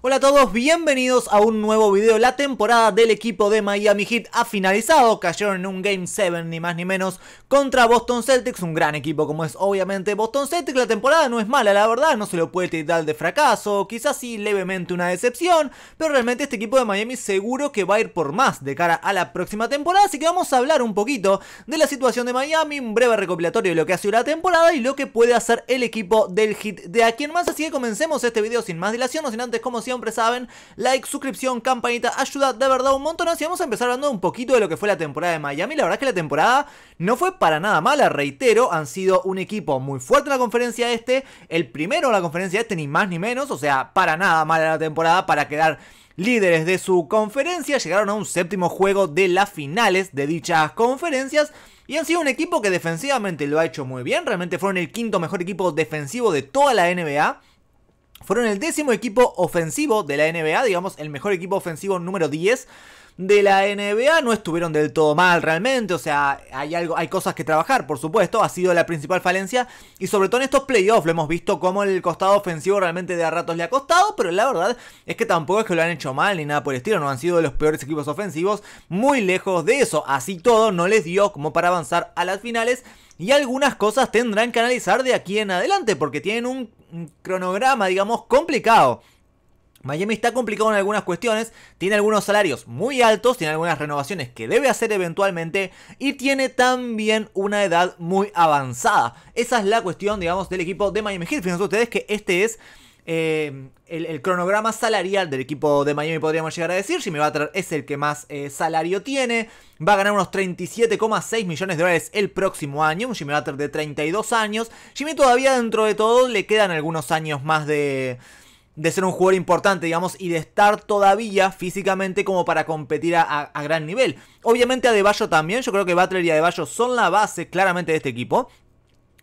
Hola a todos, bienvenidos a un nuevo video. La temporada del equipo de Miami Heat ha finalizado, cayeron en un Game 7 ni más ni menos contra Boston Celtics, un gran equipo como es obviamente Boston Celtics. La temporada no es mala, la verdad, no se lo puede titular de fracaso, quizás sí levemente una decepción, pero realmente este equipo de Miami seguro que va a ir por más de cara a la próxima temporada, así que vamos a hablar un poquito de la situación de Miami, un breve recopilatorio de lo que ha sido la temporada y lo que puede hacer el equipo del Heat de aquí en más, así que comencemos este video sin más dilación, o sin antes como siempre saben, like, suscripción, campanita, ayuda de verdad un montón. Así vamos a empezar hablando un poquito de lo que fue la temporada de Miami. La verdad es que la temporada no fue para nada mala, reitero, han sido un equipo muy fuerte en la conferencia este, el primero en la conferencia este, ni más ni menos, o sea, para nada mala la temporada para quedar líderes de su conferencia, llegaron a un séptimo juego de las finales de dichas conferencias. Y han sido un equipo que defensivamente lo ha hecho muy bien. Realmente fueron el quinto mejor equipo defensivo de toda la NBA. Fueron el décimo equipo ofensivo de la NBA, digamos el mejor equipo ofensivo número 10 de la NBA no estuvieron del todo mal realmente. O sea, hay, algo, hay cosas que trabajar, por supuesto. Ha sido la principal falencia. Y sobre todo en estos playoffs lo hemos visto como el costado ofensivo realmente de a ratos le ha costado. Pero la verdad es que tampoco es que lo han hecho mal ni nada por el estilo. No han sido de los peores equipos ofensivos. Muy lejos de eso. Así todo no les dio como para avanzar a las finales. Y algunas cosas tendrán que analizar de aquí en adelante. Porque tienen un cronograma, digamos, complicado. Miami está complicado en algunas cuestiones, tiene algunos salarios muy altos, tiene algunas renovaciones que debe hacer eventualmente y tiene también una edad muy avanzada. Esa es la cuestión, digamos, del equipo de Miami Heat. Fíjense ustedes que este es eh, el, cronograma salarial del equipo de Miami, podríamos llegar a decir. Jimmy Butler es el que más eh, salario tiene. Va a ganar unos 37,6 millones de dólares el próximo año. Un Jimmy Butler de 32 años. Jimmy todavía dentro de todo le quedan algunos años más de de ser un jugador importante, digamos, y de estar todavía físicamente como para competir a, gran nivel. Obviamente Adebayo también, yo creo que Butler y Adebayo son la base claramente de este equipo.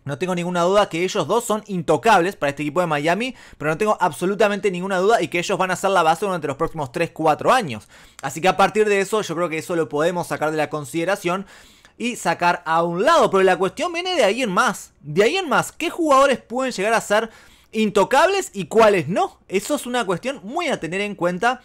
No tengo ninguna duda que ellos dos son intocables para este equipo de Miami, pero no tengo absolutamente ninguna duda y que ellos van a ser la base durante los próximos 3-4 años. Así que a partir de eso, yo creo que eso lo podemos sacar de la consideración y sacar a un lado. Pero la cuestión viene de ahí en más. De ahí en más, ¿qué jugadores pueden llegar a ser intocables y cuáles no. Eso es una cuestión muy a tener en cuenta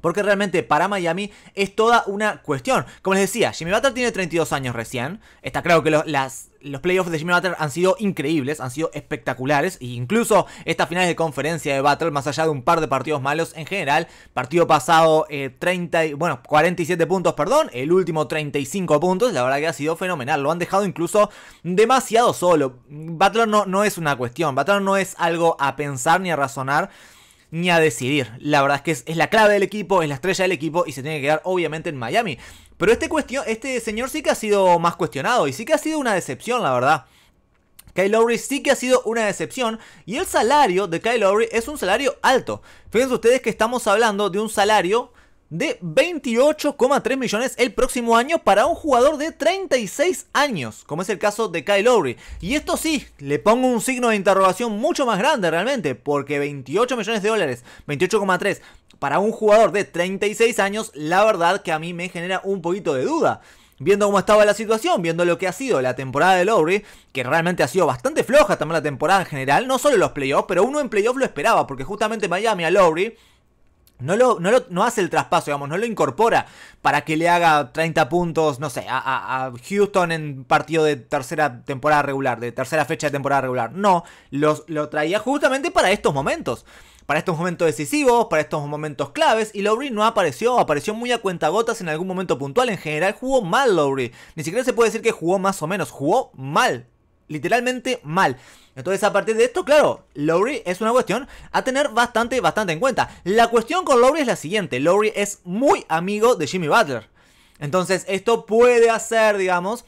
porque realmente para Miami es toda una cuestión. Como les decía, Jimmy Butler tiene 32 años recién. Está claro que los, las, los playoffs de Jimmy Butler han sido increíbles, han sido espectaculares. E incluso estas finales de conferencia de Butler, más allá de un par de partidos malos en general. Partido pasado, 30, eh, bueno, 47 puntos, perdón. El último 35 puntos. La verdad que ha sido fenomenal. Lo han dejado incluso demasiado solo. Butler no, no es una cuestión. Butler no es algo a pensar ni a razonar ni a decidir. La verdad es que es, la clave del equipo, es la estrella del equipo y se tiene que quedar obviamente en Miami. Pero este, cuestión, este señor sí que ha sido más cuestionado y sí que ha sido una decepción, la verdad. Kyle Lowry sí que ha sido una decepción y el salario de Kyle Lowry es un salario alto. Fíjense ustedes que estamos hablando de un salario de 28,3 millones el próximo año para un jugador de 36 años, como es el caso de Kyle Lowry. Y esto sí, le pongo un signo de interrogación mucho más grande realmente, porque 28 millones de dólares, 28,3 para un jugador de 36 años, la verdad que a mí me genera un poquito de duda. Viendo cómo estaba la situación, viendo lo que ha sido la temporada de Lowry, que realmente ha sido bastante floja también la temporada en general, no solo los playoffs, pero uno en playoffs lo esperaba, porque justamente Miami a Lowry no lo, hace el traspaso, digamos, no lo incorpora para que le haga 30 puntos, no sé, a, Houston en partido de tercera temporada regular, de tercera fecha de temporada regular. No, lo traía justamente para estos momentos. Para estos momentos decisivos, para estos momentos claves, y Lowry no apareció, apareció muy a cuentagotas en algún momento puntual. En general jugó mal Lowry. Ni siquiera se puede decir que jugó más o menos, jugó mal literalmente mal. Entonces, a partir de esto, claro, Lowry es una cuestión a tener bastante, bastante en cuenta. La cuestión con Lowry es la siguiente: Lowry es muy amigo de Jimmy Butler. Entonces, esto puede hacer, digamos,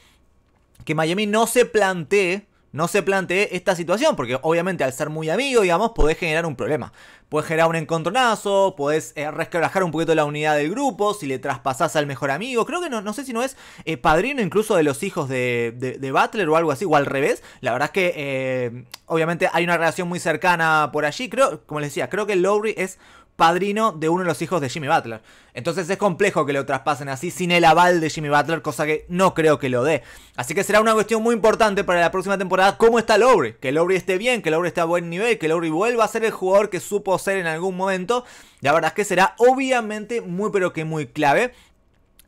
que Miami no se plantee no se plantee esta situación, porque obviamente al ser muy amigo, digamos, podés generar un problema. Podés generar un encontronazo, podés eh, un poquito la unidad del grupo, si le traspasás al mejor amigo. Creo que no, no sé si no es eh, padrino incluso de los hijos de, de, Butler o algo así, o al revés. La verdad es que eh, obviamente hay una relación muy cercana por allí. Creo, como les decía, creo que Lowry es padrino de uno de los hijos de Jimmy Butler. Entonces es complejo que lo traspasen así sin el aval de Jimmy Butler, cosa que no creo que lo dé. Así que será una cuestión muy importante para la próxima temporada cómo está Lowry. Que Lowry esté bien, que Lowry esté a buen nivel, que Lowry vuelva a ser el jugador que supo ser en algún momento. La verdad es que será obviamente muy pero que muy clave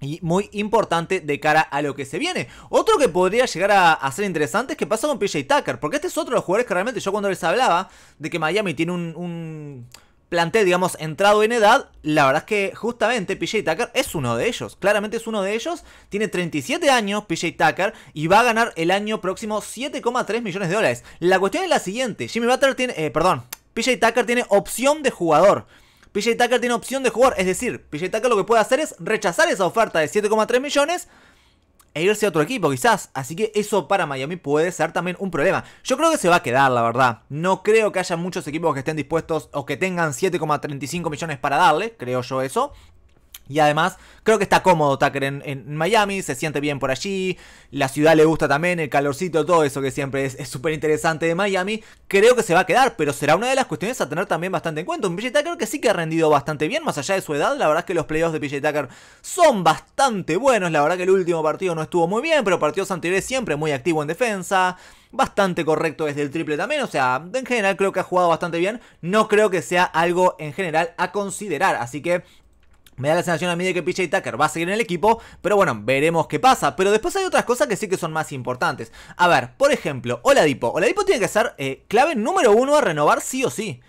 y muy importante de cara a lo que se viene. Otro que podría llegar a, ser interesante es que pasa con PJ Tucker, porque este es otro de los jugadores que realmente yo cuando les hablaba de que Miami tiene un plantel, digamos, entrado en edad, la verdad es que justamente PJ Tucker es uno de ellos. Claramente es uno de ellos. Tiene 37 años PJ Tucker y va a ganar el año próximo 7,3 millones de dólares. La cuestión es la siguiente. Jimmy Butler tiene, eh, perdón, PJ Tucker tiene opción de jugador. PJ Tucker tiene opción de jugar, es decir, PJ Tucker lo que puede hacer es rechazar esa oferta de 7,3 millones e irse a otro equipo quizás. Así que eso para Miami puede ser también un problema. Yo creo que se va a quedar, la verdad. No creo que haya muchos equipos que estén dispuestos o que tengan 7,35 millones para darle, creo yo eso. Y además, creo que está cómodo Tucker en, Miami, se siente bien por allí, la ciudad le gusta también, el calorcito, todo eso que siempre es súper interesante de Miami. Creo que se va a quedar, pero será una de las cuestiones a tener también bastante en cuenta. Un PJ Tucker que sí que ha rendido bastante bien, más allá de su edad, la verdad es que los playoffs de PJ Tucker son bastante buenos. La verdad que el último partido no estuvo muy bien, pero partidos anteriores siempre muy activo en defensa bastante correcto desde el triple también. O sea, en general creo que ha jugado bastante bien. No creo que sea algo en general a considerar. Así que me da la sensación a mí de que PJ Tucker va a seguir en el equipo, pero bueno, veremos qué pasa. Pero después hay otras cosas que sí que son más importantes. A ver, por ejemplo, Oladipo. Oladipo tiene que ser eh, clave número uno a renovar sí o sí.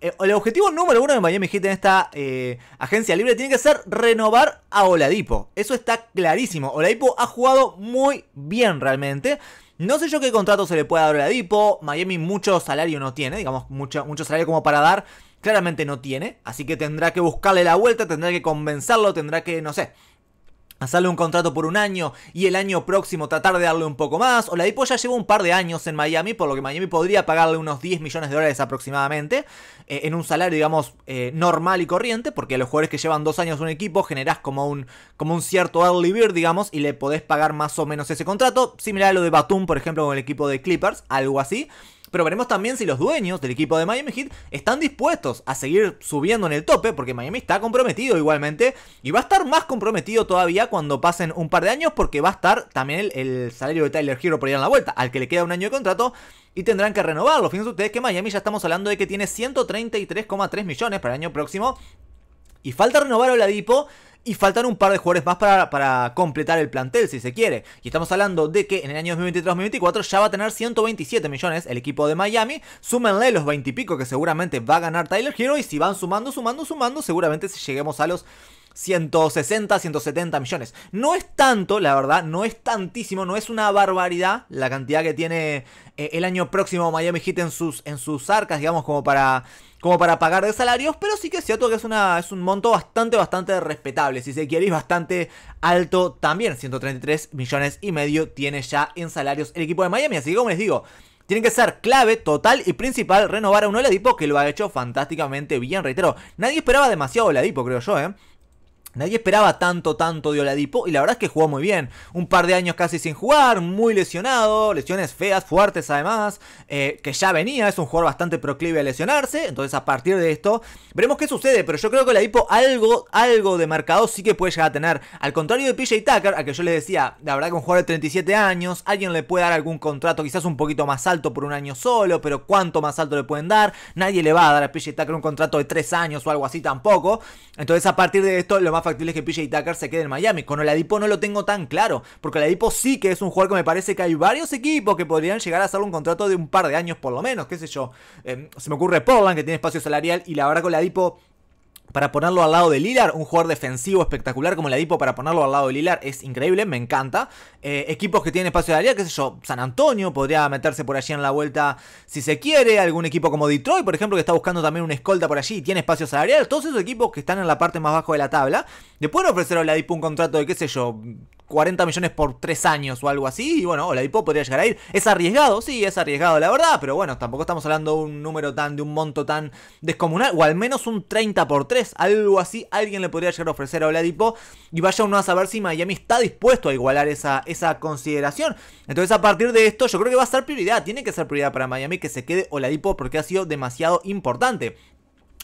Eh, el objetivo número uno de Miami Heat en esta eh, agencia libre tiene que ser renovar a Oladipo. Eso está clarísimo. Oladipo ha jugado muy bien realmente. No sé yo qué contrato se le puede dar a Oladipo. Miami mucho salario no tiene, digamos, mucho, mucho salario como para dar claramente no tiene, así que tendrá que buscarle la vuelta, tendrá que convencerlo, tendrá que, no sé, hacerle un contrato por un año y el año próximo tratar de darle un poco más. O la ya lleva un par de años en Miami, por lo que Miami podría pagarle unos 10 millones de dólares aproximadamente eh, en un salario, digamos, eh, normal y corriente, porque a los jugadores que llevan dos años en un equipo generás como un, como un cierto early beer, digamos, y le podés pagar más o menos ese contrato. Similar a lo de Batum, por ejemplo, con el equipo de Clippers, algo así. Pero veremos también si los dueños del equipo de Miami Heat están dispuestos a seguir subiendo en el tope, porque Miami está comprometido igualmente y va a estar más comprometido todavía cuando pasen un par de años, porque va a estar también el, salario de Tyler Hero por ir a la vuelta, al que le queda un año de contrato y tendrán que renovarlo. Fíjense ustedes que Miami ya estamos hablando de que tiene 133,3 millones para el año próximo y falta renovar a Oladipo y faltan un par de jugadores más para, completar el plantel, si se quiere. Y estamos hablando de que en el año 2023-2024 ya va a tener 127 millones el equipo de Miami. Súmenle los 20 y pico que seguramente va a ganar Tyler Hero. Y si van sumando, sumando, sumando, seguramente si lleguemos a los 160, 170 millones. No es tanto, la verdad, no es tantísimo, no es una barbaridad la cantidad que tiene eh, el año próximo Miami Heat en sus, en sus arcas, digamos, como para como para pagar de salarios, pero sí que es cierto que es, una, es un monto bastante, bastante respetable, si se quiere, y bastante alto también. 133 millones y medio tiene ya en salarios el equipo de Miami, así que como les digo... Tiene que ser clave, total y principal renovar a un Oladipo que lo ha hecho fantásticamente bien, reitero. Nadie esperaba demasiado Oladipo, creo yo, ¿eh? Nadie esperaba tanto, tanto de Oladipo y la verdad es que jugó muy bien. Un par de años casi sin jugar, muy lesionado, lesiones feas, fuertes además, eh, que ya venía, es un jugador bastante proclive a lesionarse. Entonces a partir de esto, veremos qué sucede, pero yo creo que Oladipo algo, algo de marcado sí que puede llegar a tener. Al contrario de PJ Tucker, a que yo les decía, la verdad que un jugador de 37 años, alguien le puede dar algún contrato quizás un poquito más alto por un año solo, pero cuánto más alto le pueden dar, nadie le va a dar a PJ Tucker un contrato de 3 años o algo así tampoco. Entonces a partir de esto lo más factible que que y Tucker se quede en Miami. Con Oladipo no lo tengo tan claro, porque Oladipo sí que es un jugador que me parece que hay varios equipos que podrían llegar a hacer un contrato de un par de años por lo menos, qué sé yo. Em, se me ocurre Portland, que tiene espacio salarial, y la verdad que Oladipo para ponerlo al lado de Lilar, un jugador defensivo espectacular como el Dipo para ponerlo al lado de Lilar es increíble, me encanta. Eh, equipos que tienen espacio de área, qué sé yo, San Antonio podría meterse por allí en la vuelta si se quiere, algún equipo como Detroit, por ejemplo, que está buscando también una escolta por allí y tiene espacio salarial, todos esos equipos que están en la parte más bajo de la tabla, le pueden ofrecer a la un contrato de qué sé yo, 40 millones por 3 años o algo así. Y bueno, Oladipo podría llegar a ir. Es arriesgado, sí, es arriesgado, la verdad. Pero bueno, tampoco estamos hablando de un número tan, de un monto tan descomunal. O al menos un 30 por 3. Algo así, alguien le podría llegar a ofrecer a Oladipo. Y vaya uno a saber si Miami está dispuesto a igualar esa, esa consideración. Entonces, a partir de esto, yo creo que va a ser prioridad. Tiene que ser prioridad para Miami que se quede Oladipo porque ha sido demasiado importante.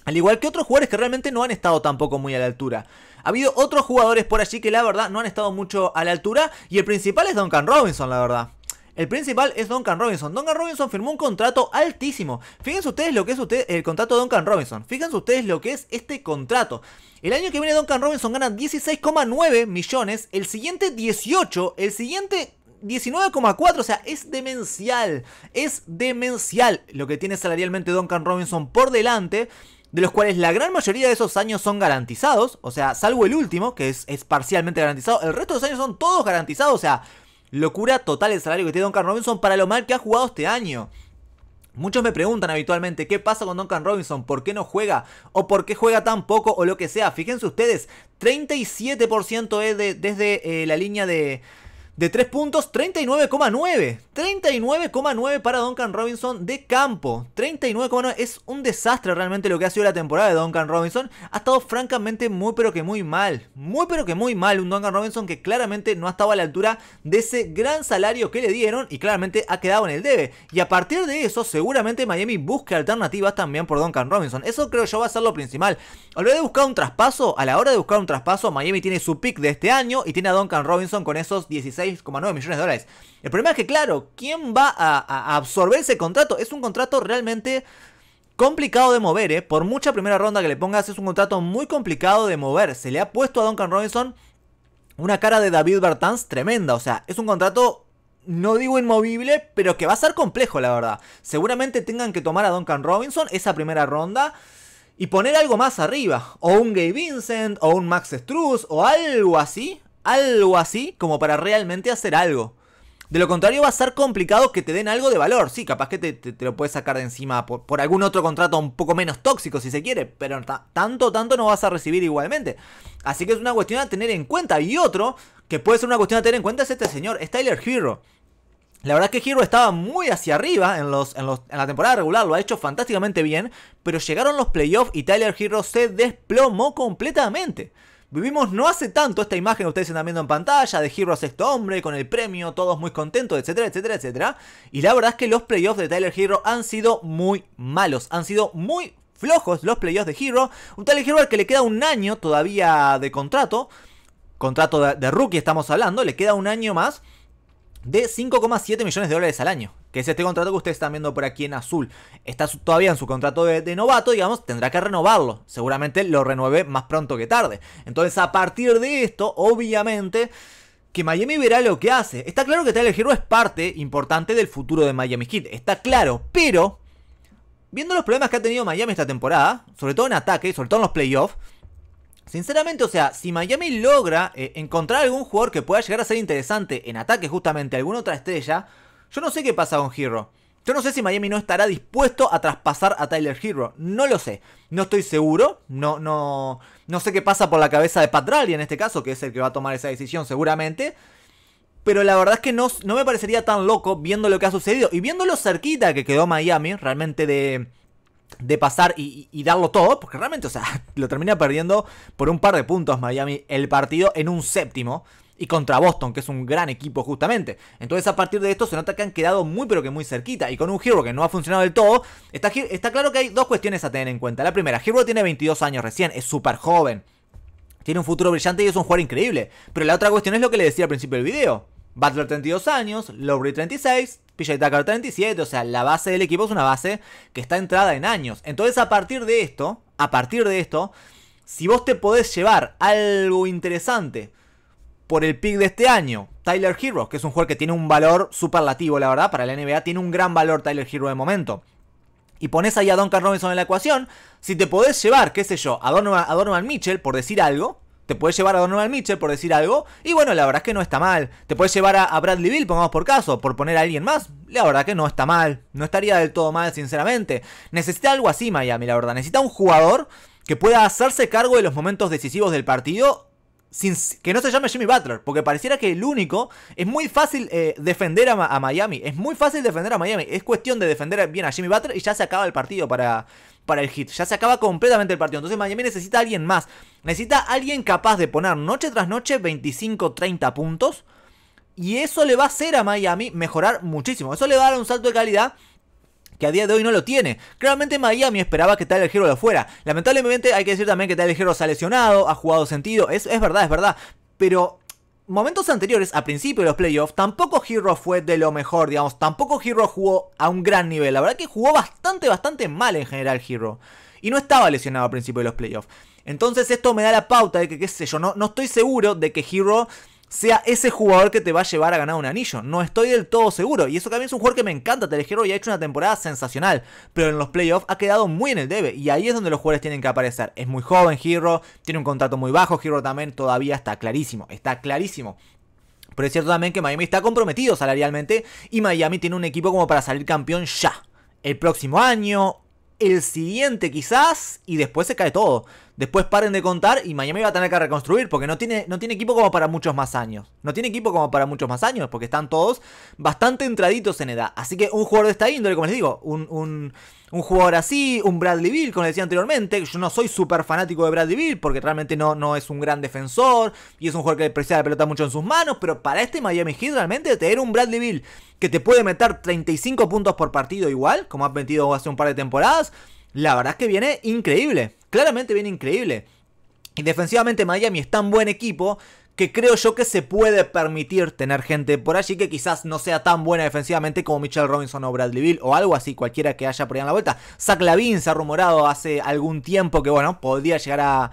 Al igual que otros jugadores que realmente no han estado tampoco muy a la altura. Ha habido otros jugadores por allí que la verdad no han estado mucho a la altura. Y el principal es Duncan Robinson, la verdad. El principal es Duncan Robinson. Duncan Robinson firmó un contrato altísimo. Fíjense ustedes lo que es usted, el contrato de Duncan Robinson. Fíjense ustedes lo que es este contrato. El año que viene Duncan Robinson gana 16,9 millones. El siguiente 18. El siguiente 19,4, o sea, es demencial, es demencial lo que tiene salarialmente Duncan Robinson por delante de los cuales la gran mayoría de esos años son garantizados, o sea, salvo el último, que es, es parcialmente garantizado, el resto de los años son todos garantizados, o sea, locura total el salario que tiene Duncan Robinson para lo mal que ha jugado este año. Muchos me preguntan habitualmente qué pasa con Duncan Robinson, por qué no juega, o por qué juega tan poco, o lo que sea. Fíjense ustedes, 37% es de, desde eh, la línea de, de 3 puntos, 39,9. 39,9 para Duncan Robinson de campo. 39,9 es un desastre realmente lo que ha sido la temporada de Duncan Robinson. Ha estado francamente muy pero que muy mal. Muy pero que muy mal un Duncan Robinson que claramente no ha estado a la altura de ese gran salario que le dieron y claramente ha quedado en el debe. Y a partir de eso seguramente Miami busque alternativas también por Duncan Robinson. Eso creo yo va a ser lo principal. al de buscar un traspaso, a la hora de buscar un traspaso, Miami tiene su pick de este año y tiene a Duncan Robinson con esos 16 6,9 millones de dólares. El problema es que, claro, ¿quién va a, absorber ese contrato? Es un contrato realmente complicado de mover, ¿eh? Por mucha primera ronda que le pongas, es un contrato muy complicado de mover. Se le ha puesto a Duncan Robinson una cara de David Bertans tremenda. O sea, es un contrato no digo inmovible, pero que va a ser complejo, la verdad. Seguramente tengan que tomar a Duncan Robinson esa primera ronda y poner algo más arriba. O un Gay Vincent, o un Max Struz, o algo así algo así como para realmente hacer algo. De lo contrario va a ser complicado que te den algo de valor. Sí, capaz que te, lo puedes sacar de encima por, algún otro contrato un poco menos tóxico si se quiere, pero tanto, tanto no vas a recibir igualmente. Así que es una cuestión a tener en cuenta. Y otro que puede ser una cuestión a tener en cuenta es este señor, es Tyler Hero. La verdad es que Hero estaba muy hacia arriba en, los, en, en la temporada regular, lo ha hecho fantásticamente bien, pero llegaron los playoffs y Tyler Hero se desplomó completamente. Vivimos no hace tanto esta imagen que ustedes están viendo en pantalla de Hero Sexto este Hombre con el premio, todos muy contentos, etcétera, etcétera, etcétera. Y la verdad es que los playoffs de Tyler Hero han sido muy malos, han sido muy flojos los playoffs de Hero. Un Tyler Hero al que le queda un año todavía de contrato, contrato de rookie estamos hablando, le queda un año más de 5,7 millones de dólares al año que es este contrato que ustedes están viendo por aquí en azul. Está todavía en su contrato de, novato, digamos, tendrá que renovarlo. Seguramente lo renueve más pronto que tarde. Entonces, a partir de esto, obviamente que Miami verá lo que hace. Está claro que Tyler Hero es parte importante del futuro de Miami Heat, está claro, pero viendo los problemas que ha tenido Miami esta temporada, sobre todo en ataque, sobre todo en los playoffs, sinceramente, o sea, si Miami logra eh, encontrar algún jugador que pueda llegar a ser interesante en ataque justamente alguna otra estrella, yo no sé qué pasa con Hero. Yo no sé si Miami no estará dispuesto a traspasar a Tyler Hero. No lo sé. No estoy seguro. No, no, no sé qué pasa por la cabeza de Pat y en este caso, que es el que va a tomar esa decisión seguramente. Pero la verdad es que no, no me parecería tan loco viendo lo que ha sucedido y viendo lo cerquita que quedó Miami realmente de, de pasar y, y, darlo todo, porque realmente, o sea, lo termina perdiendo por un par de puntos Miami el partido en un séptimo y contra Boston, que es un gran equipo justamente. Entonces a partir de esto se nota que han quedado muy pero que muy cerquita y con un Hero que no ha funcionado del todo, está, está claro que hay dos cuestiones a tener en cuenta. La primera, Hero tiene 22 años recién, es súper joven, tiene un futuro brillante y es un jugador increíble. Pero la otra cuestión es lo que le decía al principio del video. Butler 32 años, Lowry 36, PJ Tucker 37, o sea, la base del equipo es una base que está entrada en años. Entonces a partir de esto, a partir de esto, si vos te podés llevar algo interesante, por el pick de este año, Tyler Hero, que es un jugador que tiene un valor superlativo, la verdad, para la NBA, tiene un gran valor Tyler Hero de momento. Y pones ahí a Don Robinson en la ecuación, si te podés llevar, qué sé yo, a Donovan, Mitchell, por decir algo, te podés llevar a Donovan Mitchell, por decir algo, y bueno, la verdad es que no está mal. Te podés llevar a, Bradley Bill, pongamos por caso, por poner a alguien más, la verdad que no está mal. No estaría del todo mal, sinceramente. Necesita algo así Miami, la verdad. Necesita un jugador que pueda hacerse cargo de los momentos decisivos del partido sin, que no se llame Jimmy Butler, porque pareciera que el único es muy fácil eh, defender a, Miami, es muy fácil defender a Miami, es cuestión de defender bien a Jimmy Butler y ya se acaba el partido para, para el hit, ya se acaba completamente el partido, entonces Miami necesita a alguien más, necesita alguien capaz de poner noche tras noche 25-30 puntos y eso le va a hacer a Miami mejorar muchísimo, eso le va a dar un salto de calidad que a día de hoy no lo tiene. Claramente Miami esperaba que tal el Hero lo fuera. Lamentablemente hay que decir también que el Hero se ha lesionado, ha jugado sentido, es, es verdad, es verdad. Pero momentos anteriores, a principio de los playoffs, tampoco Hero fue de lo mejor, digamos, tampoco Hero jugó a un gran nivel. La verdad que jugó bastante, bastante mal en general Hero. Y no estaba lesionado a principio de los playoffs. Entonces esto me da la pauta de que, qué sé yo, no, no estoy seguro de que Hero sea ese jugador que te va a llevar a ganar un anillo. No estoy del todo seguro. Y eso también es un jugador que me encanta. telegiro ya ha hecho una temporada sensacional. Pero en los playoffs ha quedado muy en el debe. Y ahí es donde los jugadores tienen que aparecer. Es muy joven Hero. Tiene un contrato muy bajo. Hero también todavía está clarísimo. Está clarísimo. Pero es cierto también que Miami está comprometido salarialmente. Y Miami tiene un equipo como para salir campeón ya. El próximo año. El siguiente quizás. Y después se cae todo después paren de contar y Miami va a tener que reconstruir porque no tiene, no tiene equipo como para muchos más años. No tiene equipo como para muchos más años porque están todos bastante entraditos en edad. Así que un jugador de esta índole, como les digo, un, un, jugador así, un Bradley Bill, como les decía anteriormente, yo no soy súper fanático de Bradley Bill porque realmente no, no es un gran defensor y es un jugador que preciaba la pelota mucho en sus manos, pero para este Miami Heat realmente tener un Bradley Bill que te puede meter 35 puntos por partido igual, como ha metido hace un par de temporadas, la verdad es que viene increíble. Claramente viene increíble. Y defensivamente Miami es tan buen equipo que creo yo que se puede permitir tener gente por allí que quizás no sea tan buena defensivamente como Michelle Robinson o Bradley Bill o algo así, cualquiera que haya por ahí en la vuelta. Zach se ha rumorado hace algún tiempo que, bueno, podría llegar a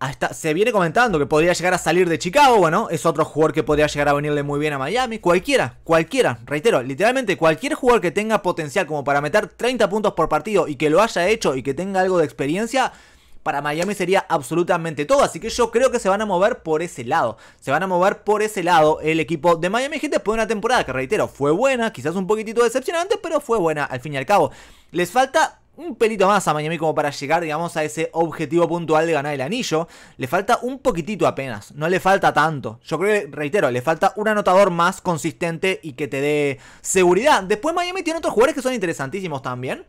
hasta se viene comentando que podría llegar a salir de Chicago. Bueno, es otro jugador que podría llegar a venirle muy bien a Miami. Cualquiera, cualquiera, reitero, literalmente cualquier jugador que tenga potencial como para meter 30 puntos por partido y que lo haya hecho y que tenga algo de experiencia, para Miami sería absolutamente todo. Así que yo creo que se van a mover por ese lado. Se van a mover por ese lado el equipo de Miami gente, después de una temporada que, reitero, fue buena, quizás un poquitito decepcionante, pero fue buena al fin y al cabo. Les falta un pelito más a Miami como para llegar, digamos, a ese objetivo puntual de ganar el anillo. Le falta un poquitito apenas, no le falta tanto. Yo creo reitero, le falta un anotador más consistente y que te dé seguridad. Después Miami tiene otros jugadores que son interesantísimos también.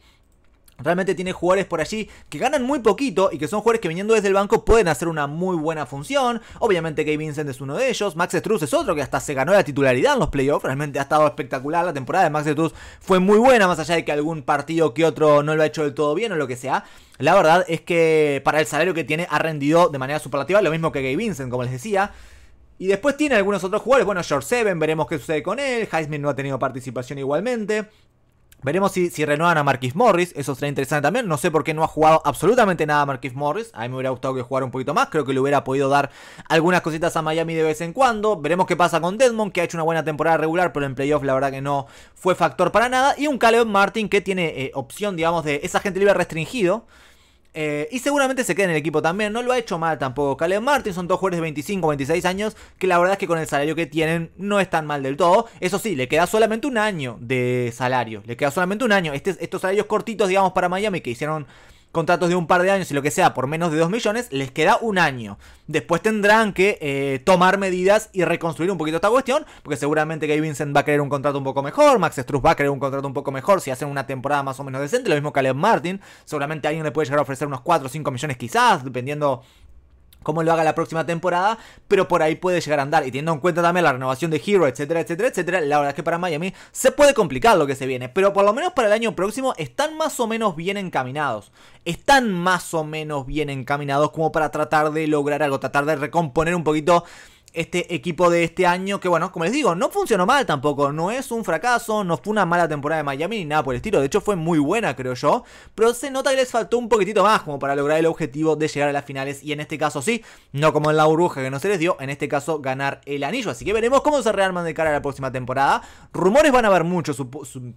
Realmente tiene jugadores por allí que ganan muy poquito y que son jugadores que viniendo desde el banco pueden hacer una muy buena función. Obviamente Gabe Vincent es uno de ellos, Max Struz es otro que hasta se ganó la titularidad en los playoffs, realmente ha estado espectacular la temporada de Max Struz, fue muy buena más allá de que algún partido que otro no lo ha hecho del todo bien o lo que sea. La verdad es que para el salario que tiene ha rendido de manera superlativa, lo mismo que Gabe Vincent, como les decía. Y después tiene algunos otros jugadores, bueno, George Seven, veremos qué sucede con él, Heisman no ha tenido participación igualmente. Veremos si, si renuevan a Marquis Morris, eso será interesante también. No sé por qué no ha jugado absolutamente nada Marquis Morris. A mí me hubiera gustado que jugara un poquito más. Creo que le hubiera podido dar algunas cositas a Miami de vez en cuando. Veremos qué pasa con Desmond, que ha hecho una buena temporada regular, pero en playoff la verdad que no fue factor para nada. Y un Caleb Martin que tiene eh, opción, digamos, de esa gente libre restringido. Eh, y seguramente se quede en el equipo también. No lo ha hecho mal tampoco. Caleb Martin son dos jugadores de 25, 26 años. Que la verdad es que con el salario que tienen no están mal del todo. Eso sí, le queda solamente un año de salario. Le queda solamente un año. Este, estos salarios cortitos, digamos, para Miami que hicieron contratos de un par de años y lo que sea por menos de 2 millones, les queda un año. Después tendrán que eh, tomar medidas y reconstruir un poquito esta cuestión, porque seguramente Gabe Vincent va a querer un contrato un poco mejor, Max Struz va a querer un contrato un poco mejor si hacen una temporada más o menos decente, lo mismo que Caleb Martin, seguramente alguien le puede llegar a ofrecer unos 4 o 5 millones quizás, dependiendo como lo haga la próxima temporada, pero por ahí puede llegar a andar. Y teniendo en cuenta también la renovación de Hero, etcétera, etcétera, etcétera, la verdad es que para Miami se puede complicar lo que se viene, pero por lo menos para el año próximo están más o menos bien encaminados. Están más o menos bien encaminados como para tratar de lograr algo, tratar de recomponer un poquito este equipo de este año que bueno, como les digo, no funcionó mal tampoco, no es un fracaso, no fue una mala temporada de Miami ni nada por el estilo, de hecho fue muy buena creo yo, pero se nota que les faltó un poquitito más como para lograr el objetivo de llegar a las finales y en este caso sí, no como en la burbuja que no se les dio, en este caso ganar el anillo, así que veremos cómo se rearman de cara a la próxima temporada, rumores van a haber muchos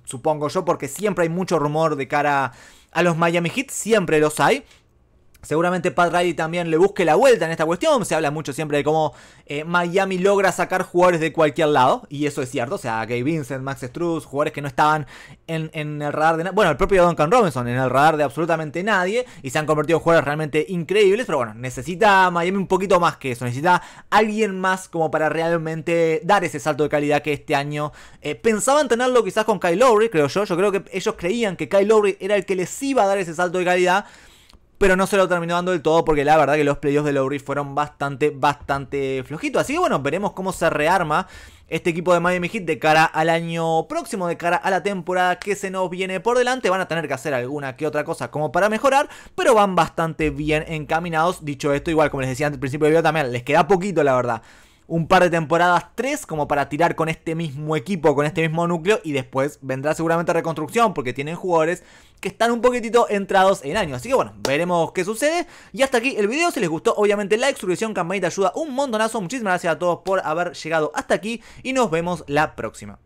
supongo yo porque siempre hay mucho rumor de cara a los Miami Heat, siempre los hay. Seguramente Pat Riley también le busque la vuelta en esta cuestión. Se habla mucho siempre de cómo eh, Miami logra sacar jugadores de cualquier lado. Y eso es cierto. O sea, Gabe Vincent, Max Struz, jugadores que no estaban en, el radar de... Bueno, el propio Duncan Robinson, en el radar de absolutamente nadie. Y se han convertido en jugadores realmente increíbles. Pero bueno, necesita Miami un poquito más que eso. Necesita alguien más como para realmente dar ese salto de calidad que este año eh, pensaban tenerlo quizás con Kyle Lowry, creo yo. Yo creo que ellos creían que Kyle Lowry era el que les iba a dar ese salto de calidad pero no se lo terminó dando del todo porque la verdad que los playoffs de Lowry fueron bastante, bastante flojitos. Así que bueno, veremos cómo se rearma este equipo de Miami Heat de cara al año próximo, de cara a la temporada que se nos viene por delante. Van a tener que hacer alguna que otra cosa como para mejorar, pero van bastante bien encaminados. Dicho esto, igual como les decía antes al principio del video también, les queda poquito la verdad un par de temporadas, tres, como para tirar con este mismo equipo, con este mismo núcleo, y después vendrá seguramente reconstrucción, porque tienen jugadores que están un poquitito entrados en año. Así que bueno, veremos qué sucede. Y hasta aquí el video, si les gustó, obviamente like, suscripción, campanita ayuda un montonazo. Muchísimas gracias a todos por haber llegado hasta aquí, y nos vemos la próxima.